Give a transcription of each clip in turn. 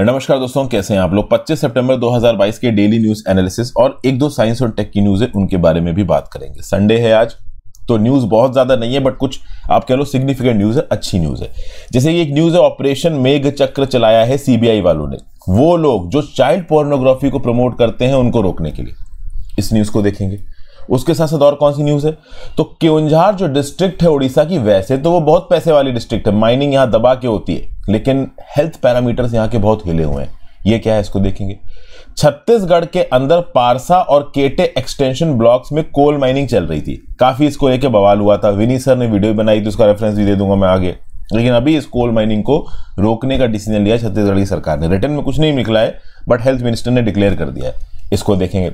नमस्कार दोस्तों कैसे हैं आप लोग 25 सितंबर 2022 के डेली न्यूज एनालिसिस और एक दो साइंस और टेक की न्यूज है उनके बारे में भी बात करेंगे संडे है आज तो न्यूज बहुत ज्यादा नहीं है बट कुछ आप कह लो सिग्निफिकेंट न्यूज है अच्छी न्यूज है जैसे एक न्यूज है ऑपरेशन मेघ चक्र चलाया है सीबीआई वालों ने वो लोग जो चाइल्ड पोर्नोग्राफी को प्रमोट करते हैं उनको रोकने के लिए इस न्यूज को देखेंगे उसके साथ साथ और कौन सी न्यूज़ है तो केवंझार जो डिस्ट्रिक्ट है उड़ीसा की वैसे तो वो बहुत पैसे वाली डिस्ट्रिक्ट है माइनिंग यहाँ दबा के होती है लेकिन हेल्थ पैरामीटर्स यहाँ के बहुत हिले हुए हैं ये क्या है इसको देखेंगे छत्तीसगढ़ के अंदर पारसा और केटे एक्सटेंशन ब्लॉक्स में कोल माइनिंग चल रही थी काफी इसको लेके बवाल हुआ था विनी सर ने वीडियो बनाई थी उसका रेफरेंस भी दे दूंगा मैं आगे लेकिन अभी इस कोल माइनिंग को रोकने का डिसीजन लिया छत्तीसगढ़ की सरकार ने रिटर्न में कुछ नहीं निकला है बट हेल्थ मिनिस्टर ने डिक्लेयर कर दिया है इसको देखेंगे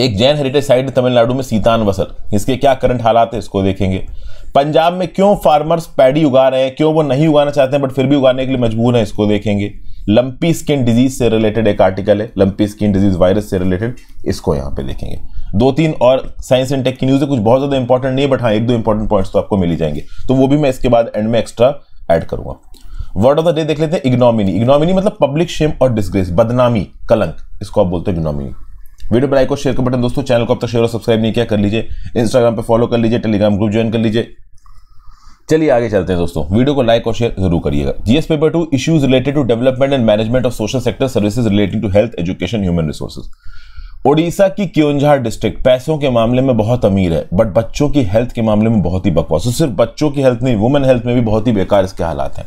एक जैन हेरिटेज साइट तमिलनाडु में सीतान वसल इसके क्या करंट हालात है इसको देखेंगे पंजाब में क्यों फार्मर्स पैडी उगा रहे हैं क्यों वो नहीं उगाना चाहते हैं बट फिर भी उगाने के लिए मजबूर हैं इसको देखेंगे लंपी स्किन डिजीज से रिलेटेड एक आर्टिकल है लंपी स्किन डिजीज वायरस से रिलेटेड इसको यहाँ पे देखेंगे दो तीन और साइंस एंड टेक की न्यूज़ है कुछ बहुत ज़्यादा इंपॉर्टेंट नहीं है बट हाँ एक दो इंपॉर्टेंट पॉइंट्स तो आपको मिल ही जाएंगे तो वो भी मैं इसके बाद एंड में एक्स्ट्रा ऐड करूंगा वर्ड ऑफ द डे देख लेते हैं इग्नोमिनी इग्नोमिनी मतलब पब्लिक शेम और डिस्ग्रेस बदनामी कलंक इसको आप बोलते हैं इग्नोमिनी वीडियो पर लाइक और शेयर का बटन दोस्तों चैनल को अब तक शेयर और सब्सक्राइब नहीं किया कर लीजिए इंस्टाग्राम पर फॉलो कर लीजिए टेलीग्राम ग्रुप ज्वाइन कर लीजिए चलिए आगे चलते हैं दोस्तों वीडियो को लाइक और शेयर जरूर करिएगा GS paper two issues related to development and management of social sector services related to health education human resources Odisha की क्योंझार डिस्ट्रिक्ट पैसों के मामले में बहुत अमीर है बट बच्चों की हेल्थ के मामले में बहुत ही बकवास तो सिर्फ बच्चों की हेल्थ नहीं वुमेन हेल्थ में भी बहुत ही बेकार इसके हालात हैं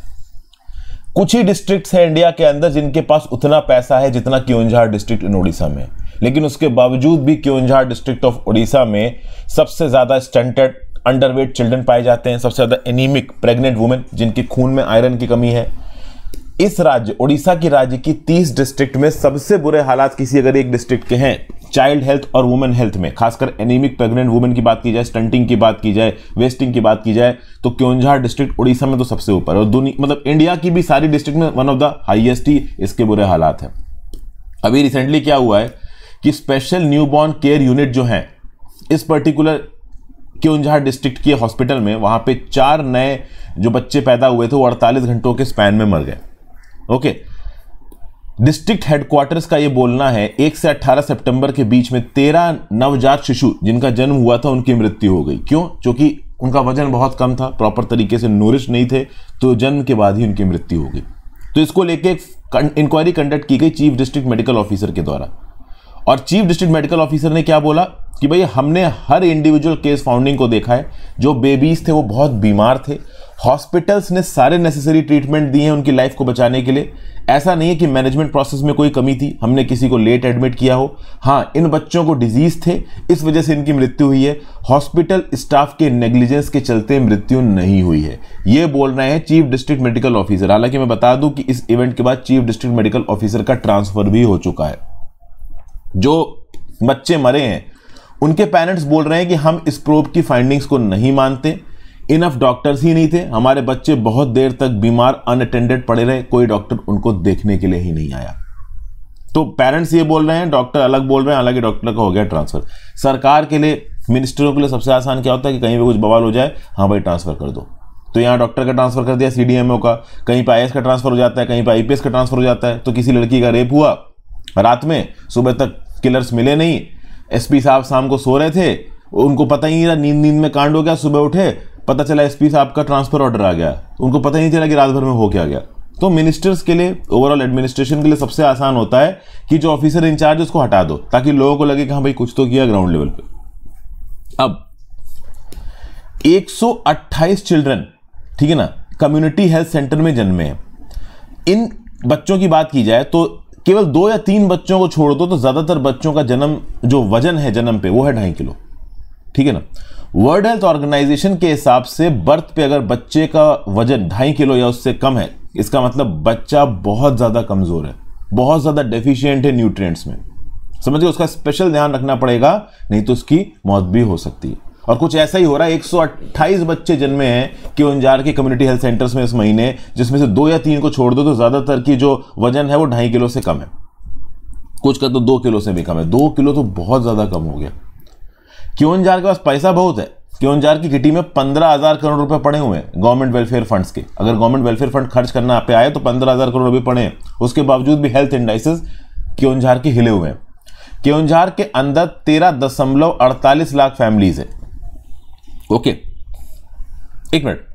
कुछ ही डिस्ट्रिक्ट्स हैं इंडिया के अंदर जिनके पास उतना पैसा है जितना क्योंझार डिस्ट्रिक्ट इन उड़ीसा में लेकिन उसके बावजूद भी क्योंझार डिस्ट्रिक्ट ऑफ उड़ीसा में सबसे ज़्यादा स्टैंडर्ड अंडरवेट चिल्ड्रन पाए जाते हैं सबसे ज़्यादा एनीमिक प्रेग्नेंट वुमेन जिनके खून में आयरन की कमी है इस राज्य उड़ीसा की राज्य की 30 डिस्ट्रिक्ट में सबसे बुरे हालात किसी अगर एक डिस्ट्रिक्ट के हैं चाइल्ड हेल्थ और वुमेन हेल्थ में खासकर एनीमिक प्रेग्नेंट वुमेन की बात की जाए स्टंटिंग की बात की जाए वेस्टिंग की बात की जाए तो क्योंझार डिस्ट्रिक्ट उड़ीसा में तो सबसे ऊपर है और दुनिया मतलब इंडिया की भी सारी डिस्ट्रिक्ट में वन ऑफ द हाइएस्ट ही इसके बुरे हालात हैं अभी रिसेंटली क्या हुआ है कि स्पेशल न्यूबॉर्न केयर यूनिट जो है इस पर्टिकुलर क्योंझार डिस्ट्रिक्ट के हॉस्पिटल में वहाँ पे चार नए जो बच्चे पैदा हुए थे वो 48 घंटों के स्पैन में मर गए ओके okay? डिस्ट्रिक्ट हेडक्वार्टर्स का यह बोलना है एक से अट्ठारह सितंबर के बीच में तेरह नवजात शिशु जिनका जन्म हुआ था उनकी मृत्यु हो गई क्यों क्योंकि उनका वजन बहुत कम था प्रॉपर तरीके से नोरिश नहीं थे तो जन्म के बाद ही उनकी मृत्यु हो गई तो इसको लेके इंक्वायरी कंडक्ट की गई चीफ डिस्ट्रिक्ट मेडिकल ऑफिसर के द्वारा और चीफ डिस्ट्रिक्ट मेडिकल ऑफिसर ने क्या बोला कि भाई हमने हर इंडिविजुअल केस फाउंडिंग को देखा है जो बेबीज थे वो बहुत बीमार थे हॉस्पिटल्स ने सारे नेसेसरी ट्रीटमेंट दिए हैं उनकी लाइफ को बचाने के लिए ऐसा नहीं है कि मैनेजमेंट प्रोसेस में कोई कमी थी हमने किसी को लेट एडमिट किया हो हाँ इन बच्चों को डिजीज थे इस वजह से इनकी मृत्यु हुई है हॉस्पिटल स्टाफ के नेग्लिजेंस के चलते मृत्यु नहीं हुई है ये बोल रहे हैं चीफ डिस्ट्रिक्ट मेडिकल ऑफिसर हालांकि मैं बता दूं कि इस इवेंट के बाद चीफ डिस्ट्रिक्ट मेडिकल ऑफिसर का ट्रांसफर भी हो चुका है जो बच्चे मरे हैं उनके पेरेंट्स बोल रहे हैं कि हम इस प्रोब की फाइंडिंग्स को नहीं मानते इनफ डॉक्टर्स ही नहीं थे हमारे बच्चे बहुत देर तक बीमार अनअटेंडेड पड़े रहे कोई डॉक्टर उनको देखने के लिए ही नहीं आया तो पेरेंट्स ये बोल रहे हैं डॉक्टर अलग बोल रहे हैं हालांकि डॉक्टर का हो गया ट्रांसफर सरकार के लिए मिनिस्टरों के लिए सबसे आसान क्या होता है कि कहीं पर कुछ बवाल हो जाए हाँ भाई ट्रांसफर कर दो तो यहाँ डॉक्टर का ट्रांसफर कर दिया सी का कहीं पर आई का ट्रांसफर हो जाता है कहीं पर आई का ट्रांसफर हो जाता है तो किसी लड़की का रेप हुआ रात में सुबह तक किलर्स मिले नहीं एसपी साहब शाम को सो रहे थे उनको पता ही नहीं था नींद नींद में कांड हो गया सुबह उठे पता चला एस साहब का ट्रांसफर ऑर्डर आ गया उनको पता ही नहीं चला कि रात भर में हो क्या गया तो मिनिस्टर्स के लिए ओवरऑल एडमिनिस्ट्रेशन के लिए सबसे आसान होता है कि जो ऑफिसर इंचार्ज उसको हटा दो ताकि लोगों को लगे कि हाँ भाई कुछ तो किया ग्राउंड लेवल पे अब 128 चिल्ड्रन ठीक है ना कम्युनिटी हेल्थ सेंटर में जन्मे हैं इन बच्चों की बात की जाए तो केवल दो या तीन बच्चों को छोड़ दो तो ज़्यादातर बच्चों का जन्म जो वजन है जन्म पे वो है ढाई किलो ठीक है ना वर्ल्ड हेल्थ ऑर्गेनाइजेशन के हिसाब से बर्थ पे अगर बच्चे का वजन ढाई किलो या उससे कम है इसका मतलब बच्चा बहुत ज़्यादा कमज़ोर है बहुत ज़्यादा डेफिशिएंट है न्यूट्रिएंट्स में समझिए उसका स्पेशल ध्यान रखना पड़ेगा नहीं तो उसकी मौत भी हो सकती है और कुछ ऐसा ही हो रहा है एक बच्चे जन्मे हैं कि उंजार के कम्युनिटी हेल्थ सेंटर्स में इस महीने जिसमें से दो या तीन को छोड़ दो तो ज़्यादातर की जो वजन है वो ढाई किलो से कम है कुछ का तो दो किलो से भी कम है दो किलो तो बहुत ज़्यादा कम हो गया क्यों के पास पैसा बहुत है क्यों की घिटी में पंद्रह हजार करोड़ रुपए पड़े हुए हैं गवर्नमेंट वेलफेयर फंड्स के अगर गवर्नमेंट वेलफेयर फंड खर्च करना आप पे आए तो पंद्रह हजार करोड़ रुपए पड़े हैं उसके बावजूद भी हेल्थ इंडाइसिस क्योंझार के हिले हुए हैं क्योंझार के अंदर तेरह दशमलव अड़तालीस लाख फैमिलीज है ओके एक मिनट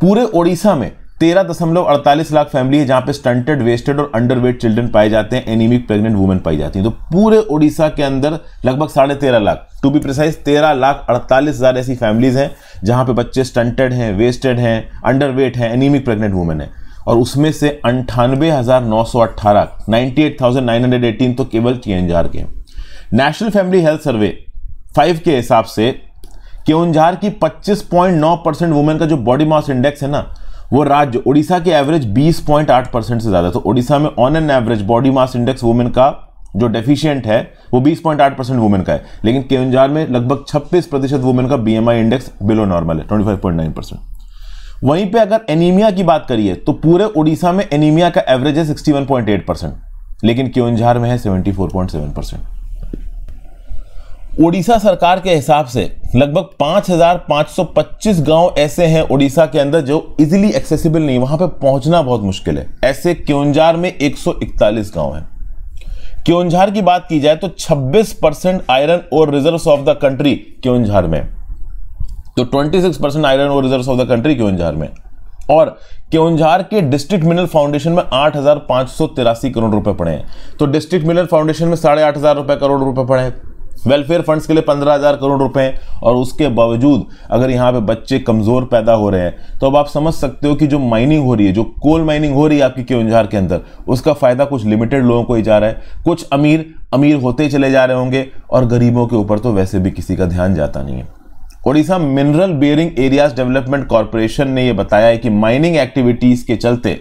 पूरे ओडिशा में तेरह दशमलव अड़तालीस लाख फैमिली है जहाँ पे स्टंटेड वेस्टेड और अंडरवेट चिल्ड्रन पाए जाते हैं एनीमिक प्रेग्नेंट वुमेन पाई जाती हैं तो पूरे ओडिशा के अंदर लगभग साढ़े तेरह लाख टू बी प्रिसाइज तेरह लाख अड़तालीस हज़ार ऐसी फैमिलीज हैं जहाँ पे बच्चे स्टंटेड हैं वेस्टेड हैं अंडरवेट हैं एनीमिक प्रेग्नेंट वुमेन है और उसमें से अंठानवे हज़ार नौ सौ अट्ठारह ninety eight thousand nine hundred eighteen तो केवल के एनजार के national family health survey five के हिसाब से केवंझार की नौ परसेंट वुमेन का जो बॉडी मास इंडेक्स है ना वो राज्य उड़ीसा के एवरेज 20.8 परसेंट से ज़्यादा तो उड़ीसा में on an average body mass index women का जो डेफिशिएंट है वो 20.8 परसेंट वुमेन का है लेकिन केवंजार में लगभग 26 प्रतिशत वुमेन का बीएमआई इंडेक्स बिलो नॉर्मल है 25.9 परसेंट वहीं पे अगर एनीमिया की बात करिए तो पूरे उड़ीसा में एनीमिया का एवरेज है 61.8 परसेंट लेकिन केवंझार में है 74.7 परसेंट ओडिशा सरकार के हिसाब से लगभग 5,525 गांव ऐसे हैं ओडिशा के अंदर जो इजीली एक्सेसिबल नहीं वहां पे पहुंचना बहुत मुश्किल है ऐसे क्योंझार में 141 गांव हैं क्योंझार की बात की जाए तो 26 percent iron ore reserve of the country Keonjhar में तो 26 percent iron ore reserve of the country Keonjhar में और क्योंझार के डिस्ट्रिक्ट मिनरल फाउंडेशन में आठ हजार पांच सौ तिरासी करोड़ रुपए पड़े हैं तो डिस्ट्रिक्ट मिनरल फाउंडेशन में साढ़े आठ हजार रुपए करोड़ रुपए पड़े हैं वेलफेयर फंड्स के लिए पंद्रह हज़ार करोड़ रुपए और उसके बावजूद अगर यहाँ पे बच्चे कमज़ोर पैदा हो रहे हैं तो अब आप समझ सकते हो कि जो माइनिंग हो रही है जो कोल माइनिंग हो रही है आपकी केवंझार के अंदर उसका फ़ायदा कुछ लिमिटेड लोगों को ही जा रहा है कुछ अमीर अमीर होते चले जा रहे होंगे और गरीबों के ऊपर तो वैसे भी किसी का ध्यान जाता नहीं है Odisha mineral bearing areas development corporation ने यह बताया है कि माइनिंग एक्टिविटीज के चलते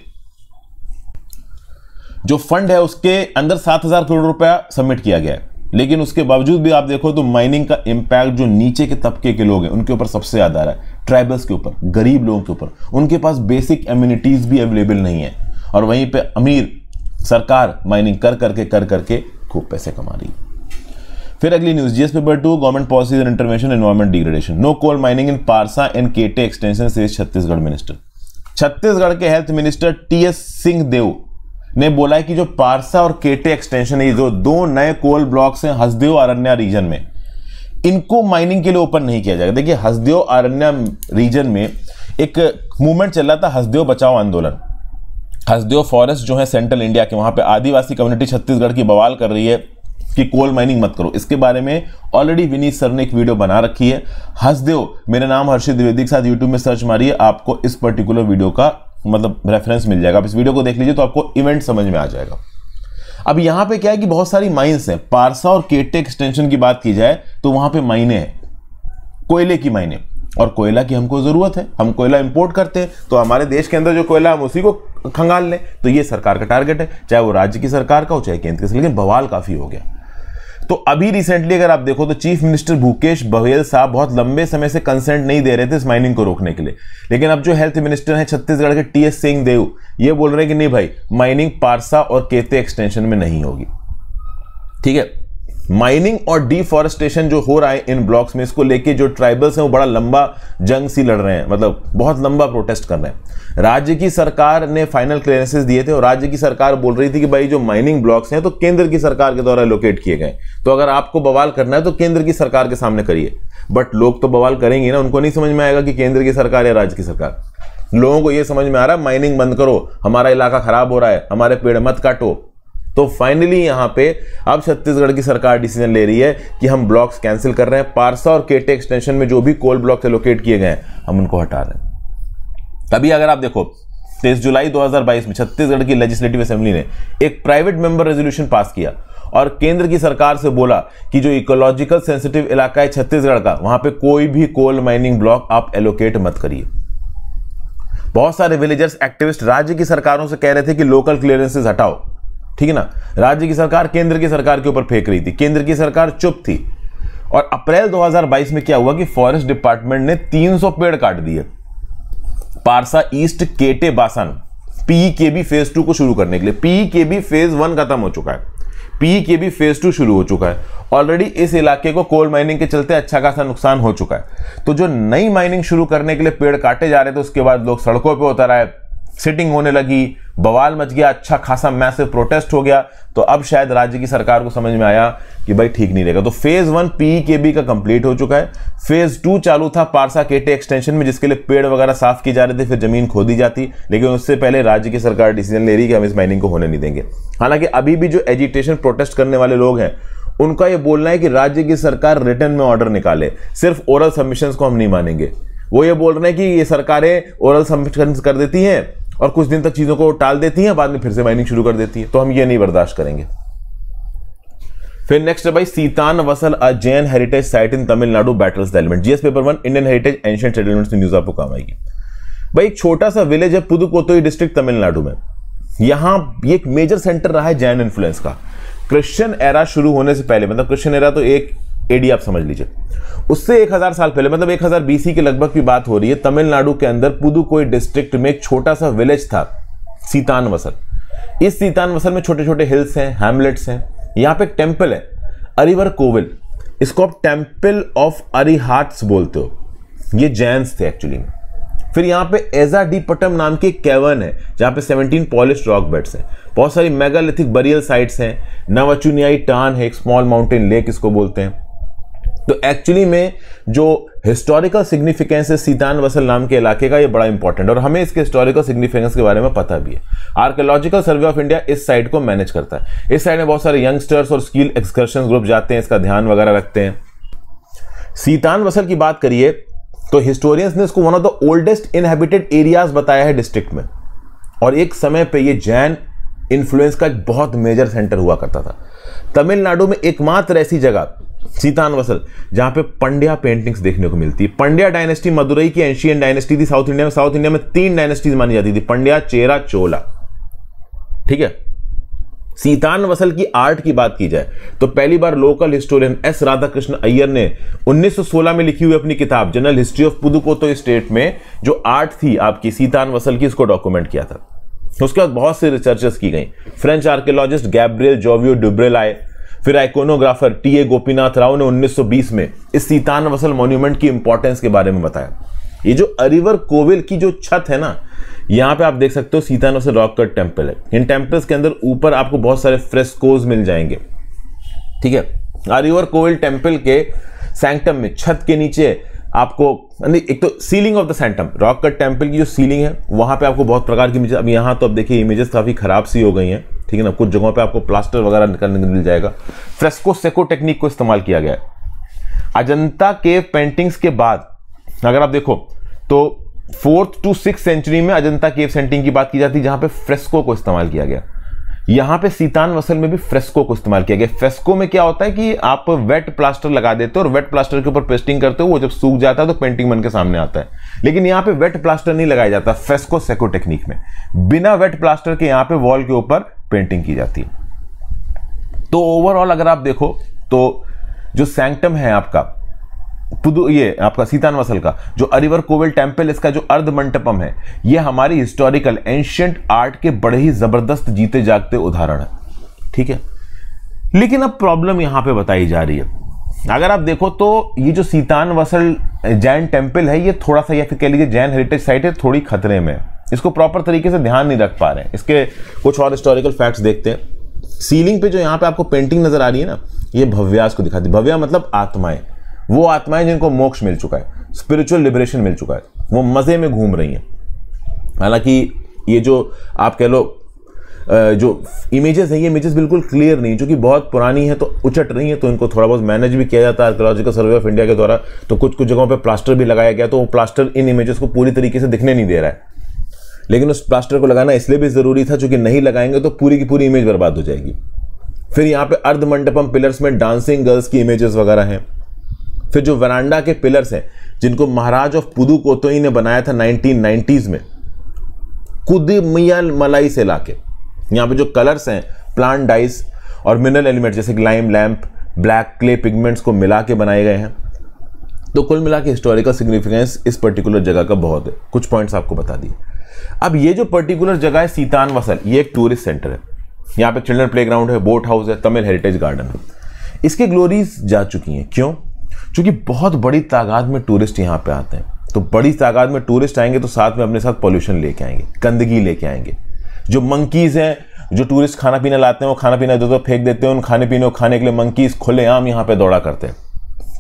जो फंड है उसके अंदर सात हजार करोड़ रुपया सबमिट किया गया है लेकिन उसके बावजूद भी आप देखो तो माइनिंग का इम्पैक्ट जो नीचे के तबके के लोग हैं उनके ऊपर सबसे ज़्यादा आ रहा है ट्राइबल्स के ऊपर गरीब लोगों के ऊपर उनके पास बेसिक एम्यूनिटीज़ भी अवेलेबल नहीं है और वहीं पे अमीर सरकार माइनिंग कर करके कर करके खूब पैसे कमा रही फिर अगली news GS paper two government policies and intervention environment degradation no coal mining in Parsa and Kete extension से छत्तीसगढ़ मिनिस्टर छत्तीसगढ़ के health minister T S Singh Deo ने बोला है कि जो पारसा और केटे एक्सटेंशन है जो दो नए कोल ब्लॉक्स हैं हसदेव अरण्य रीजन में इनको माइनिंग के लिए ओपन नहीं किया जाएगा देखिए हसदेव अरण्य रीजन में एक मूवमेंट चल रहा था हसदेव बचाओ आंदोलन हसदेव फॉरेस्ट जो है सेंट्रल इंडिया के वहां पे आदिवासी कम्युनिटी छत्तीसगढ़ की बवाल कर रही है कि कोल माइनिंग मत करो इसके बारे में ऑलरेडी विनीत सर ने एक वीडियो बना रखी है हसदेव मेरा नाम हर्षित द्विवेदी के साथ यूट्यूब में सर्च मारिए आपको इस पर्टिकुलर वीडियो का मतलब रेफरेंस मिल जाएगा आप इस वीडियो को देख लीजिए तो आपको इवेंट समझ में आ जाएगा अब यहाँ पे क्या है कि बहुत सारी माइंस हैं पारसा और केटे एक्सटेंशन की बात की जाए तो वहां पे माइने हैं कोयले की माइने और कोयला की हमको ज़रूरत है हम कोयला इंपोर्ट करते हैं तो हमारे देश के अंदर जो कोयला हम उसी को खंगाल लें तो ये सरकार का टारगेट है चाहे वो राज्य की सरकार का हो चाहे केंद्र की लेकिन बवाल काफ़ी हो गया तो अभी रिसेंटली अगर आप देखो तो चीफ मिनिस्टर भूकेश बघेल साहब बहुत लंबे समय से कंसेंट नहीं दे रहे थे इस माइनिंग को रोकने के लिए लेकिन अब जो हेल्थ मिनिस्टर हैं छत्तीसगढ़ के टी एस सिंह देव ये बोल रहे हैं कि नहीं भाई माइनिंग पारसा और केते एक्सटेंशन में नहीं होगी ठीक है माइनिंग और डिफॉरेस्टेशन जो हो रहा है इन ब्लॉक्स में इसको लेके जो ट्राइबल्स हैं वो बड़ा लंबा जंग सी लड़ रहे हैं मतलब बहुत लंबा प्रोटेस्ट कर रहे हैं राज्य की सरकार ने फाइनल क्लियरेंसेस दिए थे और राज्य की सरकार बोल रही थी कि भाई जो माइनिंग ब्लॉक्स हैं तो केंद्र की सरकार के द्वारा लोकेट किए गए तो अगर आपको बवाल करना है तो केंद्र की सरकार के सामने करिए बट लोग तो बवाल करेंगे ना उनको नहीं समझ में आएगा कि केंद्र की सरकार या राज्य की सरकार लोगों को यह समझ में आ रहा है माइनिंग बंद करो हमारा इलाका खराब हो रहा है हमारे पेड़ मत काटो तो फाइनली यहां पे अब छत्तीसगढ़ की सरकार डिसीजन ले रही है कि हम ब्लॉक्स कैंसिल कर रहे हैं पारसा और केटे एक्सटेंशन में जो भी कोल ब्लॉक एलोकेट किए गए हैं हम उनको हटा रहे हैं तभी अगर आप देखो तेईस जुलाई 2022 में छत्तीसगढ़ की लेजिस्लेटिव असेंबली ने एक प्राइवेट मेंबर रेजोल्यूशन पास किया और केंद्र की सरकार से बोला कि जो इकोलॉजिकल सेंसिटिव इलाका है छत्तीसगढ़ का वहां पे कोई भी कोल माइनिंग ब्लॉक आप एलोकेट मत करिए बहुत सारे विलेजर्स एक्टिविस्ट राज्य की सरकारों से कह रहे थे कि लोकल क्लियरेंसेस हटाओ ठीक है ना राज्य की सरकार केंद्र की सरकार के ऊपर फेंक रही थी केंद्र की सरकार चुप थी और अप्रैल 2022 में क्या हुआ कि फॉरेस्ट डिपार्टमेंट ने 300 पेड़ काट दिए पारसा ईस्ट केटे बासन पी के बी फेज टू को शुरू करने के लिए पी के बी फेज वन खत्म हो चुका है पी के बी फेज टू शुरू हो चुका है ऑलरेडी इस इलाके को कोल माइनिंग के चलते अच्छा खासा नुकसान हो चुका है तो जो नई माइनिंग शुरू करने के लिए पेड़ काटे जा रहे थे उसके बाद लोग सड़कों पर उतर आए सिटिंग होने लगी बवाल मच गया अच्छा खासा मैसिव प्रोटेस्ट हो गया तो अब शायद राज्य की सरकार को समझ में आया कि भाई ठीक नहीं रहेगा तो phase one P E K B का कंप्लीट हो चुका है फेज टू चालू था पारसा केटे एक्सटेंशन में जिसके लिए पेड़ वगैरह साफ किए जा रहे थे फिर जमीन खोदी जाती लेकिन उससे पहले राज्य की सरकार डिसीजन ले रही कि हम इस माइनिंग को होने नहीं देंगे हालांकि अभी भी जो एजुटेशन प्रोटेस्ट करने वाले लोग हैं उनका यह बोलना है कि राज्य की सरकार रिटर्न में ऑर्डर निकाले सिर्फ ओरल सबमिशन को हम नहीं मानेंगे वो ये बोल रहे हैं कि ये सरकारें ओरल सबमिशन कर देती हैं और कुछ दिन तक चीज़ों को टाल देती हैं बाद में फिर से माइनिंग शुरू कर देती है तो हम ये नहीं बर्दाश्त करेंगे फिर नेक्स्ट है भाई सीतान वसल अजैन हेरिटेज साइट इन Tamil Nadu battle settlement GS paper one Indian heritage ancient settlements news आपको काम आएगी भाई एक छोटा सा विलेज है पुदुकोतोई डिस्ट्रिक्ट तमिलनाडु में यहां ये एक मेजर सेंटर रहा है जैन इन्फ्लुएंस का क्रिश्चियन एरा शुरू होने से पहले मतलब क्रिश्चियन एरा तो एक एडी आप समझ लीजिए उससे 1000 साल पहले मतलब 1000 बीसी के लगभग की बात हो रही है तमिलनाडु के अंदर पुदुकोई डिस्ट्रिक्ट में एक छोटा सा विलेज था सीतान वसल इस सीतान वसल में छोटे छोटे हिल्स हैं हैमलेट्स हैं यहाँ पे एक टेम्पल है अरिवर कोविल इसको आप टेम्पल ऑफ अरिहाट्स बोलते हो ये जैंस थे एक्चुअली में फिर यहाँ पे एजा डी पटम नाम के कैवन है जहाँ पे 17 पॉलिश रॉक बेड्स हैं बहुत सारी मेगालिथिक बरियल साइट्स हैं नवाचुनियाई टान है एक स्मॉल माउंटेन लेक इसको बोलते हैं तो एक्चुअली में जो हिस्टोरिकल सिग्निफिकेंस है सीतान वसल नाम के इलाके का ये बड़ा इंपॉर्टेंट और हमें इसके हिस्टोरिकल सिग्निफिकेंस के बारे में पता भी है आर्कोलॉजिकल सर्वे ऑफ इंडिया इस साइड को मैनेज करता है इस साइड में बहुत सारे यंगस्टर्स और स्किल एक्सकर्शन ग्रुप जाते हैं इसका ध्यान वगैरह रखते हैं सीतान वसल की बात करिए तो हिस्टोरियंस ने इसको one of the oldest inhabited areas बताया है डिस्ट्रिक्ट में और एक समय पर यह जैन इन्फ्लुएंस का एक बहुत मेजर सेंटर हुआ करता था तमिलनाडु में एकमात्र ऐसी जगह सीतान वसल जहाँ पे पंड्या पेंटिंग्स देखने को मिलती है पंड्या डायनेस्टी मदुरई की एंशियन डायनेस्टी थी साउथ इंडिया में साउथ इंडिया में तीन डायनेस्टीज मानी जाती थी पंड्या चेरा चोला ठीक है सीतान वसल की आर्ट की बात की जाए तो पहली बार local historian S Radhakrishna Iyer ने 1916 में लिखी हुई अपनी किताब general history of Pudukkottai state में जो आर्ट थी आपकी सीतान वसल की उसको डॉक्यूमेंट किया था उसके बाद बहुत सी रिसर्चेस की गई French archaeologist Gabriel Jouveau Dubreuil आए फिर iconographer T A Gopinath Rao ने 1920 में इस सीतान वसल मोन्यूमेंट की इंपॉर्टेंस के बारे में बताया ये जो अरिवर कोविल की जो छत है ना यहाँ पे आप देख सकते हो Sittanavasal rock cut temple है इन टेम्पल्स के अंदर ऊपर आपको बहुत सारे फ्रेस्कोज मिल जाएंगे ठीक है अरिवर कोविल टेम्पल के सैंक्टम में छत के नीचे आपको एक तो ceiling of the sanctum rock cut temple की जो सीलिंग है वहां पे आपको बहुत प्रकार की अब यहां तो अब देखिए इमेजेस काफ़ी ख़राब सी हो गई हैं ठीक है ना कुछ जगहों पे आपको प्लास्टर वगैरह करने मिल जाएगा फ्रेस्को सेको टेक्निक को इस्तेमाल किया गया है अजंता केव पेंटिंग्स के बाद अगर आप देखो तो फोर्थ टू सिक्स सेंचुरी में अजंता केव सेंटिंग की बात की जाती है जहां पर फ्रेस्को को इस्तेमाल किया गया यहां पे सीतान वसल में भी फ्रेस्को को इस्तेमाल किया गया फ्रेस्को में क्या होता है कि आप वेट प्लास्टर लगा देते हो और वेट प्लास्टर के ऊपर पेस्टिंग करते हो वो जब सूख जाता है तो पेंटिंग बन के सामने आता है लेकिन यहां पे वेट प्लास्टर नहीं लगाया जाता फ्रेस्को सेको टेक्निक में बिना वेट प्लास्टर के यहां पे वॉल के ऊपर पेंटिंग की जाती है तो ओवरऑल अगर आप देखो तो जो सैंक्टम है आपका पुदु ये आपका सीतानवसल का जो अरिवर कोविल टेम्पल इसका जो अर्ध मंडपम है ये हमारी हिस्टोरिकल एंशियंट आर्ट के बड़े ही जबरदस्त जीते जागते उदाहरण है ठीक है लेकिन अब प्रॉब्लम यहां पे बताई जा रही है अगर आप देखो तो ये जो सीतान वसल जैन टेम्पल है ये थोड़ा सा या फिर कह लीजिए जैन हेरिटेज साइट है थोड़ी खतरे में है इसको प्रॉपर तरीके से ध्यान नहीं रख पा रहे हैं इसके कुछ और हिस्टोरिकल फैक्ट्स देखते हैं सीलिंग पे जो यहाँ पे आपको पेंटिंग नजर आ रही है ना ये भव्यास को दिखाती है भव्या मतलब आत्माएं वो आत्माएं जिनको मोक्ष मिल चुका है स्पिरिचुअल लिबरेशन मिल चुका है वो मज़े में घूम रही हैं हालांकि ये जो आप कह लो जो इमेजेस हैं ये इमेजेस बिल्कुल क्लियर नहीं जो कि बहुत पुरानी है तो उचट रही है तो इनको थोड़ा बहुत मैनेज भी किया जाता है आर्कोलॉजिकल सर्वे ऑफ इंडिया के द्वारा तो कुछ कुछ जगहों पर प्लास्टर भी लगाया गया तो वो प्लास्टर इन इमेजेस को पूरी तरीके से दिखने नहीं दे रहा है लेकिन उस प्लास्टर को लगाना इसलिए भी ज़रूरी था चूँकि नहीं लगाएंगे तो पूरी की पूरी इमेज बर्बाद हो जाएगी फिर यहाँ पे अर्ध मंडपम पिलर्स में डांसिंग गर्ल्स की इमेजेस वगैरह हैं फिर जो वरांडा के पिलर्स हैं जिनको महाराज ऑफ पुदु कोतोई ने बनाया था नाइनटीन में मिया मलाई से लाके यहाँ पे जो कलर्स हैं प्लांट डाइस और मिनरल एलिमेंट जैसे lime lamp black clay pigments को मिला के बनाए गए हैं तो कुल मिला के हिस्टोरिकल सिग्निफिकेंस इस पर्टिकुलर जगह का बहुत है कुछ पॉइंट्स आपको बता दिए अब ये जो पर्टिकुलर जगह है सीतान वसल ये एक टूरिस्ट सेंटर है यहाँ पे चिल्ड्रन ग्राउंड है बोट हाउस है तमिल हेरिटेज गार्डन है इसके ग्लोरीज जा चुकी हैं क्यों क्योंकि बहुत बड़ी तादाद में टूरिस्ट यहाँ पे आते हैं तो बड़ी तादाद में टूरिस्ट आएंगे तो साथ में अपने साथ पॉल्यूशन लेके आएंगे गंदगी लेके आएंगे जो मंकीज़ हैं जो टूरिस्ट खाना पीना लाते हैं वो खाना पीना इधर उधर फेंक देते हैं उन खाने पीने को खाने के लिए मंकीज़ खुलेआम यहाँ पे दौड़ा करते हैं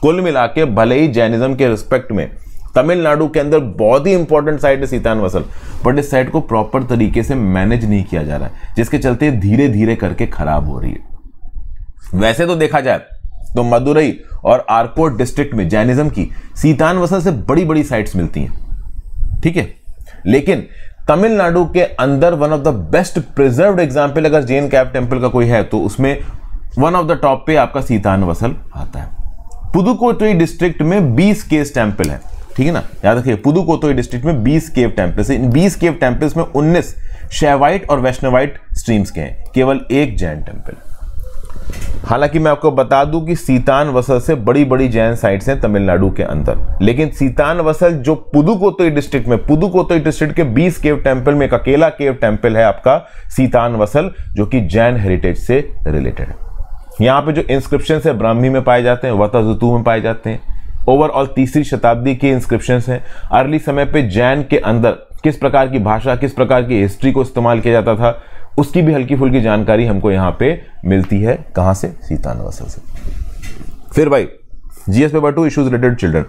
कुल मिला के भले ही जैनिज्म के रिस्पेक्ट में तमिलनाडु के अंदर बहुत ही इंपॉर्टेंट साइट है सीतान वसल बट इस साइट को प्रॉपर तरीके से मैनेज नहीं किया जा रहा है जिसके चलते धीरे धीरे करके खराब हो रही है वैसे तो देखा जाए तो मदुरई और आरकोट डिस्ट्रिक्ट में जैनिज्म की सीतान वसल से बड़ी बड़ी साइट्स मिलती हैं ठीक है लेकिन तमिलनाडु के अंदर one of the best preserve example अगर जैन कैप टेम्पल का कोई है तो उसमें वन ऑफ द टॉप पे आपका सीतान वसल आता है पुदुकोटोई डिस्ट्रिक्ट में 20 केस टेम्पल हैं ठीक है ना याद रखिए पुदुकोटोई डिस्ट्रिक्ट में 20 cave temples in 20 cave temples में 19 शैवाइट और वैष्णवाइट स्ट्रीम्स के हैं केवल एक जैन टेम्पल हालांकि मैं आपको बता दूं कि सीतान वसल से बड़ी बड़ी जैन साइट्स हैं तमिलनाडु के अंदर लेकिन सीतान वसल जो पुदुकोतोई डिस्ट्रिक्ट में पुदुकोतोई डिस्ट्रिक्ट के 20 केव टेम्पल में एक अकेला केव टेम्पल है आपका सीतान वसल जो कि जैन हेरिटेज से रिलेटेड है यहाँ पे जो इंस्क्रिप्शन है ब्राह्मी में पाए जाते हैं वताजतू में पाए जाते हैं ओवरऑल तीसरी शताब्दी के इंस्क्रिप्शन हैं अर्ली समय पे जैन के अंदर किस प्रकार की भाषा किस प्रकार की हिस्ट्री को इस्तेमाल किया जाता था उसकी भी हल्की फुल्की जानकारी हमको यहाँ पे मिलती है कहाँ से सीतानवासल से फिर भाई GS paper two issues related children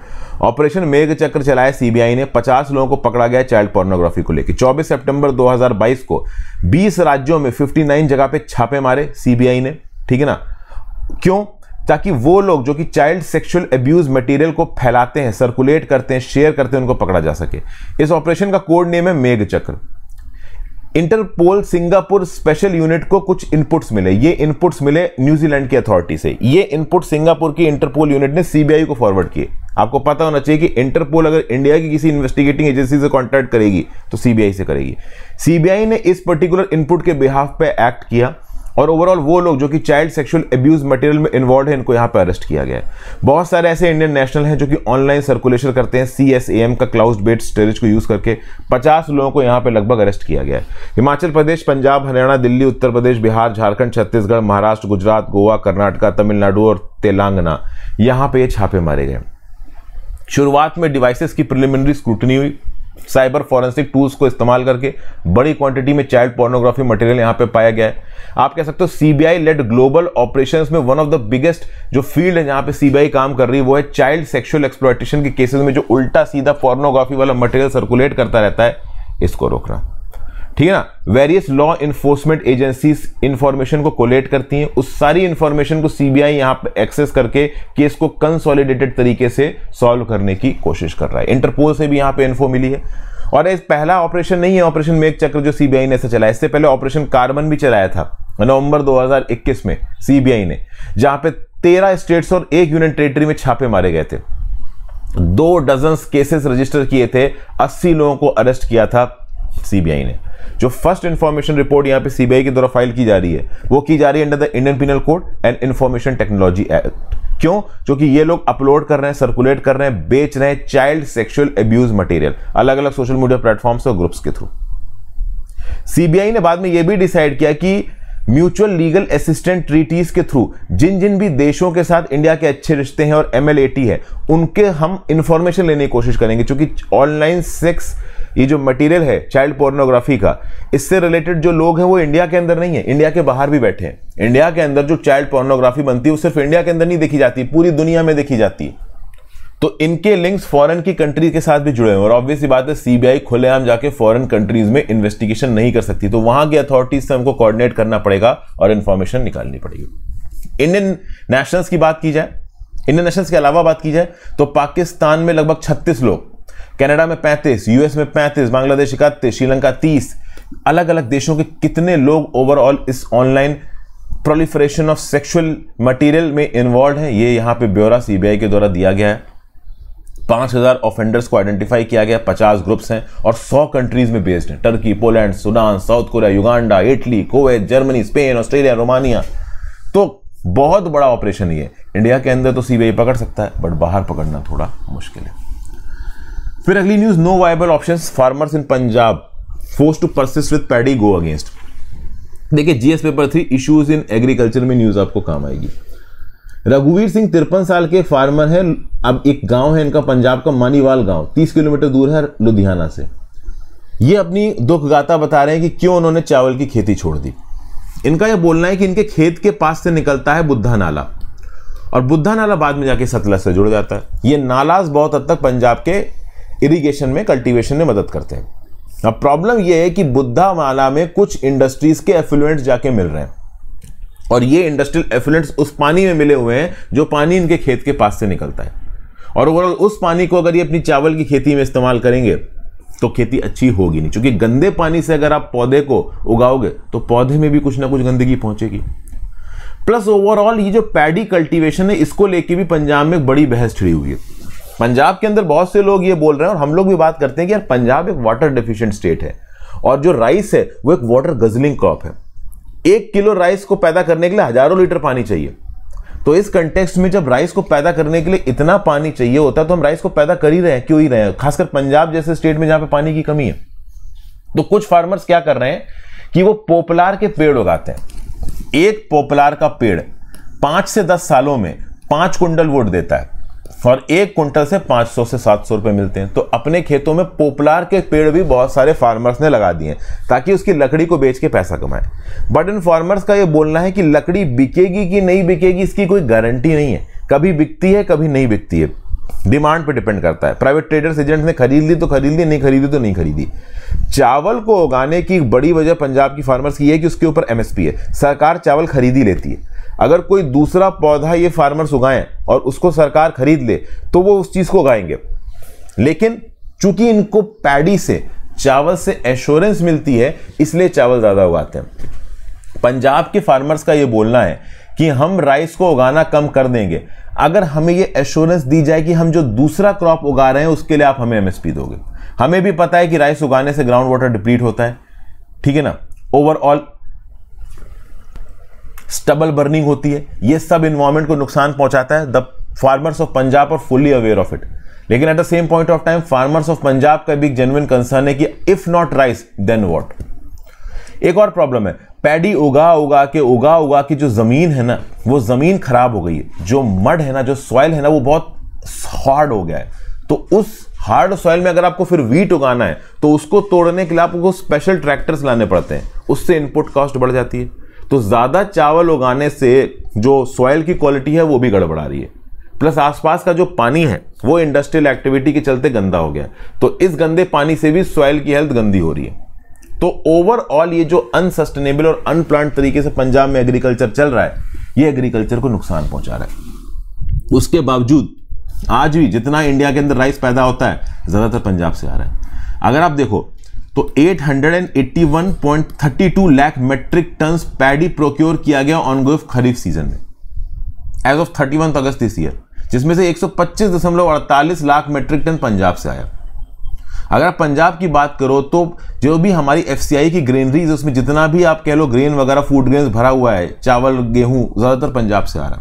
operation Megh Chakra चलाया सीबीआई ने 50 लोगों को पकड़ा गया चाइल्ड पोर्नोग्राफी को लेकर 24 सितंबर 2022 को 20 राज्यों में 59 जगह पे छापे मारे सीबीआई ने ठीक है ना क्यों ताकि वो लोग जो कि चाइल्ड सेक्सुअल एब्यूज मटेरियल को फैलाते हैं सर्कुलेट करते हैं शेयर करते हैं उनको पकड़ा जा सके इस ऑपरेशन का कोड नेम है मेघ चक्र इंटरपोल सिंगापुर स्पेशल यूनिट को कुछ इनपुट्स मिले ये इनपुट्स मिले न्यूजीलैंड की अथॉरिटी से ये इनपुट सिंगापुर की इंटरपोल यूनिट ने सीबीआई को फॉरवर्ड किए आपको पता होना चाहिए कि इंटरपोल अगर इंडिया की किसी इन्वेस्टिगेटिंग एजेंसी से कॉन्टैक्ट करेगी तो सीबीआई से करेगी सीबीआई ने इस पर्टिकुलर इनपुट के बिहाफ पर एक्ट किया और ओवरऑल वो लोग जो कि चाइल्ड सेक्सुअल एब्यूज मटेरियल में इन्वॉल्व है इनको यहाँ पर अरेस्ट किया गया है बहुत सारे ऐसे इंडियन नेशनल हैं जो कि ऑनलाइन सर्कुलेशन करते हैं सी एस एम का क्लाउड बेस्ड स्टोरेज को यूज़ करके पचास लोगों को यहाँ पर लगभग अरेस्ट किया गया है हिमाचल प्रदेश पंजाब हरियाणा दिल्ली उत्तर प्रदेश बिहार झारखंड छत्तीसगढ़ महाराष्ट्र गुजरात गोवा कर्नाटका तमिलनाडु और तेलंगाना यहाँ पर ये छापे मारे गए शुरुआत में डिवाइसेस की प्रिलिमिनरी स्क्रूटनी हुई साइबर फॉरेंसिक टूल्स को इस्तेमाल करके बड़ी क्वांटिटी में चाइल्ड पोर्नोग्राफी मटेरियल यहाँ पे पाया गया है आप कह सकते हो सीबीआई लेड ग्लोबल ऑपरेशन में वन ऑफ द बिगेस्ट जो फील्ड है जहां पे सीबीआई काम कर रही है वो है चाइल्ड सेक्शुअल एक्सप्लॉयटेशन के केसेस में जो उल्टा सीधा पोर्नोग्राफी वाला मटेरियल सर्कुलेट करता रहता है इसको रोकना ठीक है ना various law enforcement agencies information को कोलेक्ट करती हैं उस सारी इंफॉर्मेशन को सीबीआई यहां पर एक्सेस करके केस को कंसोलिडेटेड तरीके से सॉल्व करने की कोशिश कर रहा है इंटरपोल से भी यहां पे इन्फो मिली है और ये पहला ऑपरेशन नहीं है ऑपरेशन मेक चक्र जो सीबीआई ने ऐसे चलाया इससे पहले ऑपरेशन कार्बन भी चलाया था नवंबर 2021 में सीबीआई ने जहां पे तेरह स्टेट्स और एक यूनियन टेरिटरी में छापे मारे गए थे दो डजन केसेस रजिस्टर किए थे अस्सी लोगों को अरेस्ट किया था सीबीआई ने जो फर्स्ट इन्फॉर्मेशन रिपोर्ट यहाँ पे सीबीआई की द्वारा फाइल की जा रही है वो की जा रही है under the Indian penal code and information technology act क्यों क्योंकि ये लोग अपलोड कर रहे हैं सर्कुलेट कर रहे हैं बेच रहे हैं चाइल्ड सेक्शुअल अब्यूज मटेरियल अलग अलग सोशल मीडिया प्लेटफॉर्म्स और ग्रुप्स के थ्रू सीबीआई ने बाद में यह भी डिसाइड किया कि म्यूचुअल लीगल असिस्टेंट ट्रीटीज के थ्रू जिन जिन भी देशों के साथ इंडिया के अच्छे रिश्ते हैं और एमएलएटी है उनके हम इंफॉर्मेशन लेने की कोशिश करेंगे क्योंकि ऑनलाइन सेक्स ये जो मटेरियल है चाइल्ड पोर्नोग्राफी का इससे रिलेटेड जो लोग हैं वो इंडिया के अंदर नहीं है इंडिया के बाहर भी बैठे हैं इंडिया के अंदर जो चाइल्ड पोर्नोग्राफी बनती है वो सिर्फ इंडिया के अंदर नहीं देखी जाती पूरी दुनिया में देखी जाती है तो इनके लिंक्स फॉरेन की कंट्री के साथ भी जुड़े हुए और ऑब्वियसली बात है सीबीआई खुलेआम जाके फॉरेन कंट्रीज में इन्वेस्टिगेशन नहीं कर सकती तो वहां की अथॉरिटीज से हमको कोऑर्डिनेट करना पड़ेगा और इन्फॉर्मेशन निकालनी पड़ेगी इंडियन नेशनल्स की बात की जाए इंडियन नेशनल्स के अलावा बात की जाए तो पाकिस्तान में लगभग छत्तीस लोग कनाडा में 35 यूएस में 35 बांग्लादेश इकतीस श्रीलंका 30 अलग अलग देशों के कितने लोग ओवरऑल इस online proliferation of sexual material में इन्वॉल्व हैं ये यहाँ पे ब्यौरा सीबीआई के द्वारा दिया गया है 5000 हज़ार ऑफेंडर्स को आइडेंटिफाई किया गया पचास ग्रुप्स हैं और सौ कंट्रीज में बेस्ड हैं Turkey Poland Sudan South Korea Uganda Italy Kuwait Germany Spain Australia Romania तो बहुत बड़ा ऑपरेशन ये इंडिया के अंदर तो सीबीआई पकड़ सकता है बट बाहर पकड़ना थोड़ा मुश्किल है फिर अगली news no viable option farmers in Punjab force to persist with paddy go against देखिए GS paper three issues in agriculture में न्यूज आपको काम आएगी रघुवीर सिंह तिरपन साल के फार्मर हैं अब एक गांव है इनका पंजाब का मानीवाल गांव 30 किलोमीटर दूर है लुधियाना से ये अपनी दुख गाता बता रहे हैं कि क्यों उन्होंने चावल की खेती छोड़ दी इनका यह बोलना है कि इनके खेत के पास से निकलता है बुद्धा नाला और बुद्धा नाला बाद में जाके सतलज से जुड़ जाता है ये नालाज बहुत हद तक पंजाब के इरिगेशन में कल्टीवेशन में मदद करते हैं अब प्रॉब्लम यह है कि बुद्धा माला में कुछ इंडस्ट्रीज के एफ्लुएंट्स जाके मिल रहे हैं और ये इंडस्ट्रियल एफिलुएंट्स उस पानी में मिले हुए हैं जो पानी इनके खेत के पास से निकलता है और ओवरऑल उस पानी को अगर ये अपनी चावल की खेती में इस्तेमाल करेंगे तो खेती अच्छी होगी नहीं क्योंकि गंदे पानी से अगर आप पौधे को उगाओगे तो पौधे में भी कुछ ना कुछ गंदगी पहुंचेगी प्लस ओवरऑल ये जो पैडी कल्टीवेशन है इसको लेके भी पंजाब में बड़ी बहस छिड़ी हुई है पंजाब के अंदर बहुत से लोग ये बोल रहे हैं और हम लोग भी बात करते हैं कि यार पंजाब एक वाटर डिफिशियंट स्टेट है और जो राइस है वो एक वाटर गजलिंग क्रॉप है एक किलो राइस को पैदा करने के लिए हजारों लीटर पानी चाहिए तो इस कंटेक्स्ट में जब राइस को पैदा करने के लिए इतना पानी चाहिए होता है तो हम राइस को पैदा कर ही रहे हैं क्यों ही रहे हैं खासकर पंजाब जैसे स्टेट में जहां पे पानी की कमी है तो कुछ फार्मर्स क्या कर रहे हैं कि वो पोपलार के पेड़ उगाते हैं एक पोपलार का पेड़ पांच से दस सालों में पांच कुंडल वोट देता है और एक कुंटल से 500 से 700 रुपए मिलते हैं तो अपने खेतों में पोपलार के पेड़ भी बहुत सारे फार्मर्स ने लगा दिए ताकि उसकी लकड़ी को बेच के पैसा कमाए बट इन फार्मर्स का ये बोलना है कि लकड़ी बिकेगी कि नहीं बिकेगी इसकी कोई गारंटी नहीं है कभी बिकती है कभी नहीं बिकती है डिमांड पर डिपेंड करता है प्राइवेट ट्रेडर्स एजेंट्स ने खरीद ली तो खरीद ली नहीं खरीदी तो नहीं खरीदी चावल को उगाने की बड़ी वजह पंजाब की फार्मर्स की है कि उसके ऊपर एमएसपी है सरकार चावल खरीदी लेती है अगर कोई दूसरा पौधा ये फार्मर्स उगाएं और उसको सरकार खरीद ले तो वो उस चीज़ को उगाएंगे लेकिन चूंकि इनको पैडी से चावल से एश्योरेंस मिलती है इसलिए चावल ज़्यादा उगाते हैं पंजाब के फार्मर्स का ये बोलना है कि हम राइस को उगाना कम कर देंगे अगर हमें ये एश्योरेंस दी जाए कि हम जो दूसरा क्रॉप उगा रहे हैं उसके लिए आप हमें एमएसपी दोगे हमें भी पता है कि राइस उगाने से ग्राउंड वाटर डिप्लीट होता है ठीक है ना ओवरऑल स्टबल बर्निंग होती है ये सब इन्वायरमेंट को नुकसान पहुंचाता है the farmers of Punjab are fully aware of it लेकिन at the same point of time farmers of Punjab का भी एक जेनुअन कंसर्न है कि if not rice then what एक और प्रॉब्लम है पैडी उगा उगा के उगा उगा की जो जमीन है ना वो जमीन खराब हो गई है जो मड है ना जो सॉइल है ना वो बहुत हार्ड हो गया है तो उस हार्ड सॉइल में अगर आपको फिर वीट उगाना है तो उसको तोड़ने के लिए आपको स्पेशल ट्रैक्टर्स लाने पड़ते हैं उससे इनपुट कॉस्ट बढ़ जाती है तो ज़्यादा चावल उगाने से जो सॉयल की क्वालिटी है वो भी गड़बड़ा रही है प्लस आसपास का जो पानी है वो इंडस्ट्रियल एक्टिविटी के चलते गंदा हो गया तो इस गंदे पानी से भी सॉयल की हेल्थ गंदी हो रही है तो ओवरऑल ये जो अनसस्टेनेबल और अनप्लांट तरीके से पंजाब में एग्रीकल्चर चल रहा है ये एग्रीकल्चर को नुकसान पहुंचा रहा है उसके बावजूद आज भी जितना इंडिया के अंदर राइस पैदा होता है ज़्यादातर पंजाब से आ रहा है अगर आप देखो तो 881.32 lakh metric ton paddy procure किया गया गोफ खरीफ सीजन में एज ऑफ थर्टी अगस्त इस ईयर जिसमें से 125.48 लाख मेट्रिक टन पंजाब से आया अगर आप पंजाब की बात करो तो जो भी हमारी एफ की ग्रेनरीज उसमें जितना भी आप कह लो ग्रेन वगैरह फूड ग्रेन भरा हुआ है चावल गेहूं ज़्यादातर पंजाब से आ रहा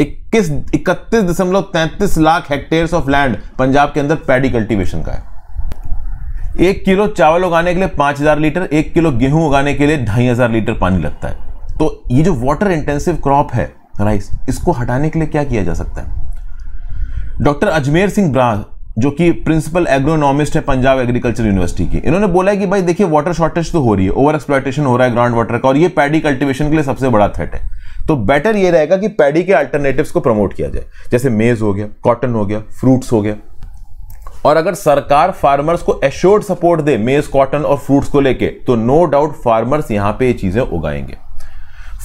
इक्कीस इकतीस दशमलव तैंतीस lakh hectares of land Punjab के अंदर पैडी कल्टीवेशन का है एक किलो चावल उगाने के लिए पांच हज़ार लीटर एक किलो गेहूं उगाने के लिए ढाई हज़ार लीटर पानी लगता है तो ये जो वाटर इंटेंसिव क्रॉप है राइस इसको हटाने के लिए क्या किया जा सकता है डॉक्टर अजमेर सिंह ब्रा जो कि प्रिंसिपल एग्रोनॉमिस्ट है पंजाब एग्रीकल्चर यूनिवर्सिटी की इन्होंने बोला है कि भाई देखिए वाटर शॉर्टेज तो हो रही है ओवर एक्सप्लाइटेशन हो रहा है ग्राउंड वाटर का और ये पैडी कल्टीवेशन के लिए सबसे बड़ा थ्रेट है तो बेटर ये रहेगा कि पैडी के अल्टरनेटिव्स को प्रमोट किया जाए जैसे मेज हो गया कॉटन हो गया फ्रूट्स हो गया और अगर सरकार फार्मर्स को एश्योर्ड सपोर्ट दे मेज कॉटन और फ्रूट्स को लेके तो नो डाउट फार्मर्स यहां पे ये चीजें उगाएंगे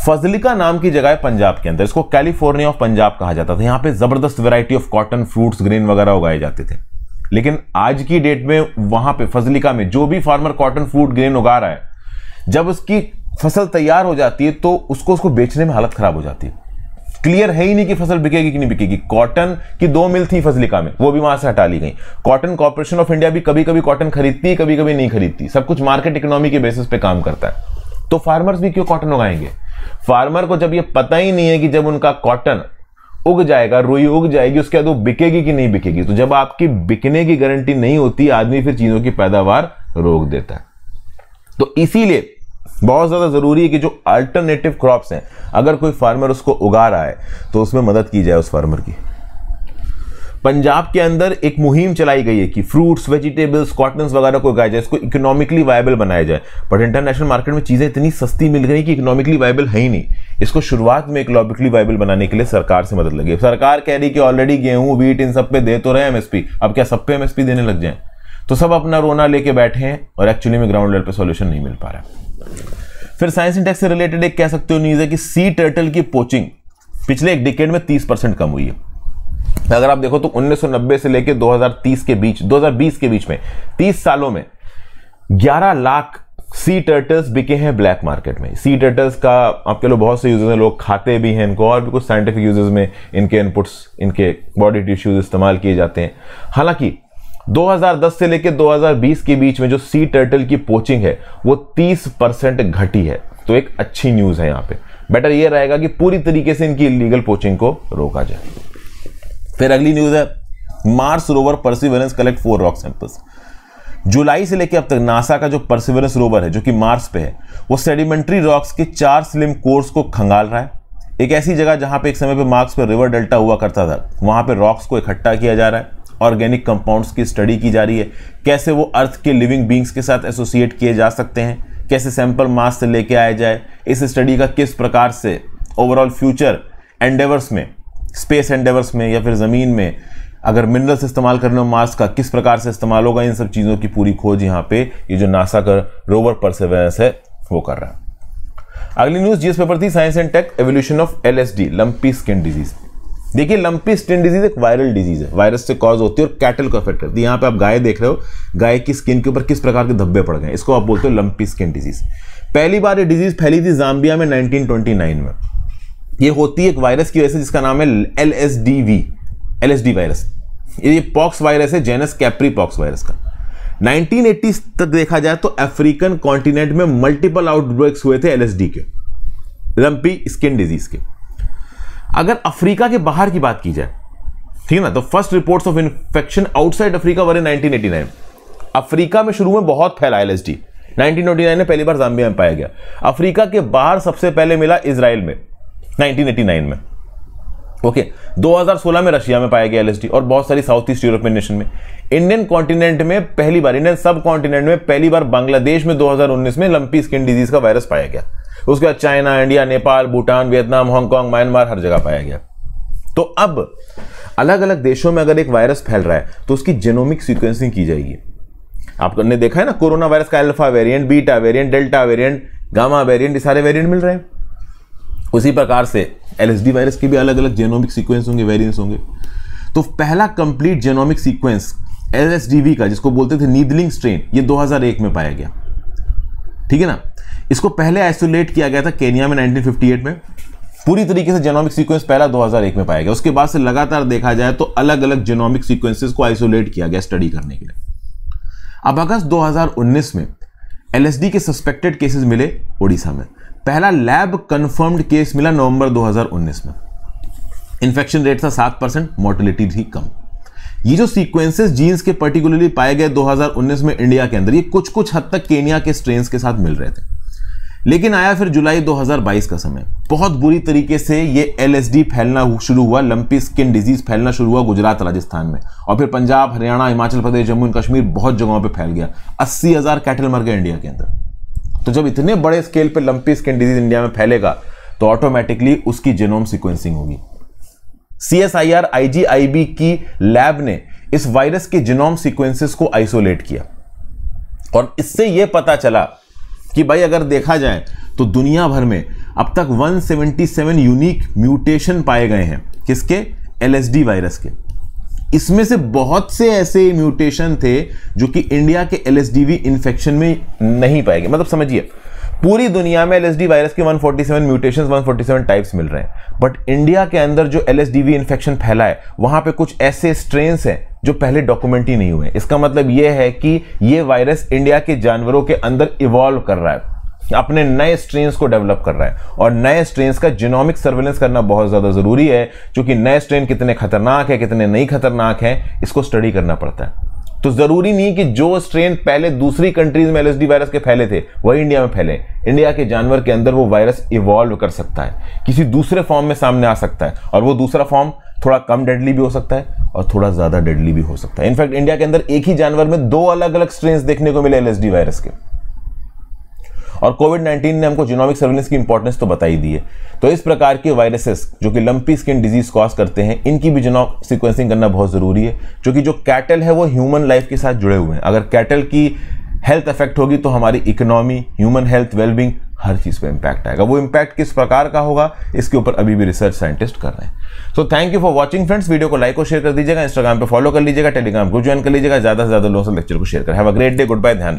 फजलिका नाम की जगह है पंजाब के अंदर इसको कैलिफोर्निया ऑफ पंजाब कहा जाता था यहां पे जबरदस्त variety of cotton fruits green वगैरह उगाए जाते थे लेकिन आज की डेट में वहां पे फजलिका में जो भी फार्मर कॉटन फ्रूट ग्रीन उगा रहा है जब उसकी फसल तैयार हो जाती है तो उसको उसको बेचने में हालत खराब हो जाती है क्लियर है ही नहीं कि फसल बिकेगी कि नहीं बिकेगी कॉटन की दो मिल थी फजलिका में वो भी वहां से हटा ली गई कॉटन कॉर्पोरेशन ऑफ इंडिया भी कभी कभी कॉटन खरीदती कभी कभी नहीं खरीदती सब कुछ मार्केट इकोनॉमी के बेसिस पे काम करता है तो फार्मर्स भी क्यों कॉटन उगाएंगे फार्मर को जब ये पता ही नहीं है कि जब उनका कॉटन उग जाएगा रुई उग जाएगी उसके बाद वो बिकेगी कि नहीं बिकेगी तो जब आपकी बिकने की गारंटी नहीं होती आदमी फिर चीजों की पैदावार रोक देता है तो इसीलिए बहुत ज़्यादा ज़रूरी है कि जो अल्टरनेटिव क्रॉप्स हैं अगर कोई फार्मर उसको उगा रहा है तो उसमें मदद की जाए उस फार्मर की पंजाब के अंदर एक मुहिम चलाई गई है कि फ्रूट्स वेजिटेबल्स कॉटन वगैरह को उगाया जाए इसको इकोनॉमिकली वायबल बनाया जाए बट इंटरनेशनल मार्केट में चीज़ें इतनी सस्ती मिल गई कि इकोनॉमिकली वायबल है ही नहीं इसको शुरुआत में इकोनॉमिकली वायबल बनाने के लिए सरकार से मदद लगी सरकार कह रही कि ऑलरेडी गेहूं वीट इन सब पे दे तो रहे एमएसपी अब क्या सब पे एमएसपी देने लग जाए तो सब अपना रोना लेके बैठे हैं और एक्चुअली में ग्राउंड लेवल पर सोल्यूशन नहीं मिल पा रहा है फिर साइंस इंडेक्स से रिलेटेड एक कह सकते हो न्यूज है कि सी टर्टल की पोचिंग पिछले एक डिकेड में 30 परसेंट कम हुई है अगर आप देखो तो 1990 से लेकर 2030 के बीच 2020 के बीच में 30 सालों में 11 लाख सी टर्टल्स बिके हैं ब्लैक मार्केट में सी टर्टल्स का आपके लोग बहुत से यूजेस हैं लोग खाते भी हैं इनको और भी कुछ साइंटिफिक यूजेस में इनके इनपुट्स इनके बॉडी टिश्यूज इस्तेमाल किए जाते हैं हालांकि 2010 से लेकर 2020 के बीच में जो सी टर्टल की पोचिंग है वो 30 परसेंट घटी है तो एक अच्छी न्यूज है यहां पे बेटर ये रहेगा कि पूरी तरीके से इनकी इलीगल पोचिंग को रोका जाए फिर अगली न्यूज है Mars rover Perseverance collect four rock samples जुलाई से लेकर अब तक नासा का जो परसिवरेंस रोवर है जो कि मार्स पे है वो सेडिमेंट्री रॉक्स के चार स्लिम कोर्स को खंगाल रहा है एक ऐसी जगह जहां पे एक समय पे मार्क्स पे रिवर डेल्टा हुआ करता था वहां पे रॉक्स को इकट्ठा किया जा रहा है ऑर्गेनिक कंपाउंड्स की स्टडी की जा रही है कैसे वो अर्थ के लिविंग बींग्स के साथ एसोसिएट किए जा सकते हैं कैसे सैंपल मास से लेके आया जाए इस स्टडी का किस प्रकार से ओवरऑल फ्यूचर एंडेवर्स में स्पेस एंडेवर्स में या फिर ज़मीन में अगर मिनरल्स इस्तेमाल करना मार्स का किस प्रकार से इस्तेमाल होगा इन सब चीज़ों की पूरी खोज यहाँ पे ये जो नासा का रोवर परसेवेरेंस है वो कर रहा है अगली news GS paper three science and tech evolution of LSD lumpy skin disease देखिए लंपी स्किन डिजीज एक वायरल डिजीज है वायरस से कॉज होती है और कैटल को अफेक्ट करती है यहाँ पे आप गाय देख रहे हो गाय की स्किन के ऊपर किस प्रकार के धब्बे पड़ गए इसको आप बोलते हो लंपी स्किन डिजीज पहली बार ये डिजीज फैली थी जाम्बिया में 1929 में ये होती है एक वायरस की वजह से जिसका नाम है L S D V L S D virus ये पॉक्स वायरस है जेनस कैप्री पॉक्स वायरस का 1980 तक देखा जाए तो अफ्रीकन कॉन्टिनेंट में मल्टीपल आउटब्रेक्स हुए थे एल एस डी के लंपी स्किन डिजीज के अगर अफ्रीका के बाहर की बात की जाए ठीक है ना तो first reports of infection outside Africa were in 1989 Africa में शुरू में बहुत फैला एल डी में पहली बार जाम्बिया में पाया गया अफ्रीका के बाहर सबसे पहले मिला इसराइल में 1989 में ओके okay, 2016 में रशिया में पाया गया एलएसडी और बहुत सारी साउथ ईस्ट यूरोपियन नेशन में इंडियन कॉन्टिनेंट में पहली बार इंडियन सब कॉन्टिनेंट में पहली बार बांग्लादेश में 2019 में लंपी स्किन डिजीज का वायरस पाया गया उसके बाद China India Nepal Bhutan Vietnam Hong Kong Myanmar हर जगह पाया गया तो अब अलग अलग देशों में अगर एक वायरस फैल रहा है तो उसकी जेनोमिक सीक्वेंसिंग की जाएगी आपने देखा है ना कोरोना वायरस का alpha variant beta variant delta variant gamma variant ये सारे वेरिएंट मिल रहे हैं उसी प्रकार से एलएसडी वायरस के भी अलग अलग जेनोमिक सीक्वेंस होंगे वेरियंट होंगे तो पहला कंप्लीट जेनोमिक सीक्वेंस एल का जिसको बोलते थे नीदलिंग स्ट्रेन ये 2001 में पाया गया ठीक है ना इसको पहले आइसोलेट किया गया था केनिया में 1958 में पूरी तरीके से जेनोमिक सीक्वेंस पहला 2001 में पाया गया उसके बाद से लगातार देखा जाए तो अलग अलग जेनोमिक सीक्वेंसेस को आइसोलेट किया गया स्टडी करने के लिए अब अगस्त 2019 में एलएसडी के सस्पेक्टेड केसेस मिले ओडिशा में पहला लैब कंफर्म्ड केस मिला नवंबर 2019 में इन्फेक्शन रेट था सात परसेंट मोर्टिलिटी थी कम ये जो सीक्वेंसेस जीन्स के पर्टिकुलरली पाए गए 2019 में इंडिया के अंदर ये कुछ कुछ हद तक केनिया के स्ट्रेन के साथ मिल रहे थे लेकिन आया फिर जुलाई 2022 का समय बहुत बुरी तरीके से ये एल फैलना शुरू हुआ लंपी स्किन डिजीज फैलना शुरू हुआ गुजरात राजस्थान में और फिर पंजाब हरियाणा हिमाचल प्रदेश जम्मू एंड कश्मीर बहुत जगहों पे फैल गया अस्सी हज़ार कैटल मर गए इंडिया के अंदर तो जब इतने बड़े स्केल पर लंपी स्किन डिजीज इंडिया में फैलेगा तो ऑटोमेटिकली उसकी जेनोम सिक्वेंसिंग होगी C S I R I G I B की लैब ने इस वायरस के जिनोम सिक्वेंसिस को आइसोलेट किया और इससे यह पता चला कि भाई अगर देखा जाए तो दुनिया भर में अब तक 177 यूनिक म्यूटेशन पाए गए हैं किसके एल वायरस के इसमें से बहुत से ऐसे म्यूटेशन थे जो कि इंडिया के एल इन्फेक्शन में नहीं पाए गए मतलब समझिए पूरी दुनिया में एल वायरस के 147 म्यूटेशंस 147 टाइप्स मिल रहे हैं बट इंडिया के अंदर जो एल इन्फेक्शन फैला है वहां पे कुछ ऐसे स्ट्रेन हैं जो पहले डॉक्यूमेंट ही नहीं हुए इसका मतलब यह है कि यह वायरस इंडिया के जानवरों के अंदर इवॉल्व कर रहा है अपने नए स्ट्रेन्स को डेवलप कर रहा है और नए स्ट्रेन्स का जिनोमिक सर्वेलेंस करना बहुत ज़्यादा ज़रूरी है क्योंकि नए स्ट्रेन कितने खतरनाक है कितने नहीं खतरनाक है इसको स्टडी करना पड़ता है तो ज़रूरी नहीं कि जो स्ट्रेन पहले दूसरी कंट्रीज में एलएसडी वायरस के फैले थे वही इंडिया में फैले इंडिया के जानवर के अंदर वो वायरस इवॉल्व कर सकता है किसी दूसरे फॉर्म में सामने आ सकता है और वो दूसरा फॉर्म थोड़ा कम डेडली भी हो सकता है और थोड़ा ज़्यादा डेडली भी हो सकता है इनफैक्ट इंडिया के अंदर एक ही जानवर में दो अलग अलग स्ट्रेन देखने को मिले एलएसडी वायरस के और कोविड 19 ने हमको जीनोमिक सर्वेलेंस की इंपॉर्टेंस तो बताई दी है तो इस प्रकार के वायरसेस जो कि लंपी स्किन डिजीज कॉज करते हैं इनकी भी जीनोम सिक्वेंसिंग करना बहुत ज़रूरी है क्योंकि जो कैटल है वो ह्यूमन लाइफ के साथ जुड़े हुए हैं अगर कैटल की हेल्थ इफेक्ट होगी तो हमारी इकोनॉमी ह्यूमन हेल्थ वेलबिंग हर चीज़ पे इंपैक्ट आएगा वो इंपैक्ट किस प्रकार का होगा इसके ऊपर अभी भी रिसर्च साइंटिस्ट कर रहे हैं so thank you for watching friends video को लाइक और शेयर कर दीजिएगा इंस्टाग्राम पर फॉलो कर लीजिएगा टेलीग्राम को ज्वाइन कर लीजिएगा ज़्यादा से ज़्यादा लोगों से लेक्चर को शेयर करें have a great day goodbye ध्यान